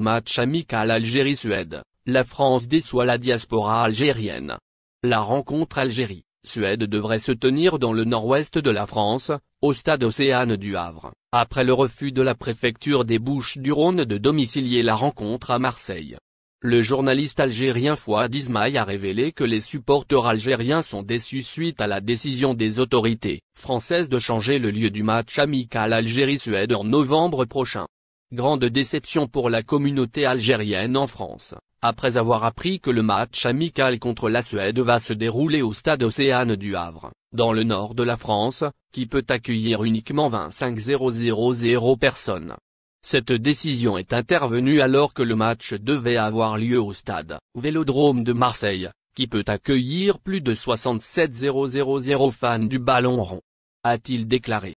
Match amical Algérie-Suède, la France déçoit la diaspora algérienne. La rencontre Algérie, Suède devrait se tenir dans le nord-ouest de la France, au stade Océane du Havre, après le refus de la préfecture des Bouches-du-Rhône de domicilier la rencontre à Marseille. Le journaliste algérien Fouad Ismail a révélé que les supporters algériens sont déçus suite à la décision des autorités françaises de changer le lieu du match amical Algérie-Suède en novembre prochain. Grande déception pour la communauté algérienne en France, après avoir appris que le match amical contre la Suède va se dérouler au stade Océane du Havre, dans le nord de la France, qui peut accueillir uniquement 25 000 personnes. Cette décision est intervenue alors que le match devait avoir lieu au stade, Vélodrome de Marseille, qui peut accueillir plus de 67 000 fans du ballon rond. A-t-il déclaré.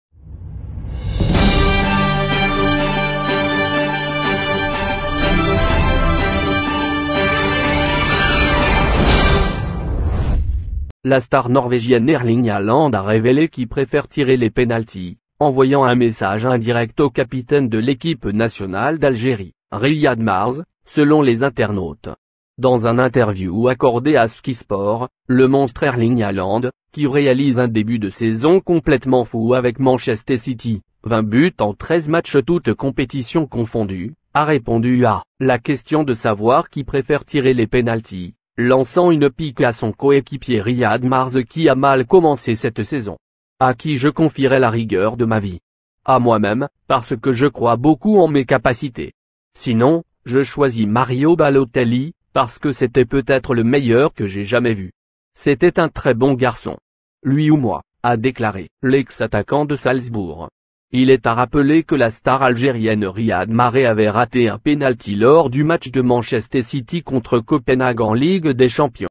La star norvégienne Erling Haaland a révélé qu'il préfère tirer les pénaltys, envoyant un message indirect au capitaine de l'équipe nationale d'Algérie, Riyad Mars, selon les internautes. Dans un interview accordé à Sport, le monstre Erling Haaland, qui réalise un début de saison complètement fou avec Manchester City, 20 buts en 13 matchs toutes compétitions confondues, a répondu à la question de savoir qui préfère tirer les pénaltys lançant une pique à son coéquipier Riyad Mars qui a mal commencé cette saison. À qui je confierai la rigueur de ma vie. À moi-même, parce que je crois beaucoup en mes capacités. Sinon, je choisis Mario Balotelli, parce que c'était peut-être le meilleur que j'ai jamais vu. C'était un très bon garçon. Lui ou moi, a déclaré l'ex-attaquant de Salzbourg. Il est à rappeler que la star algérienne Riyad Mahrez avait raté un penalty lors du match de Manchester City contre Copenhague en Ligue des Champions.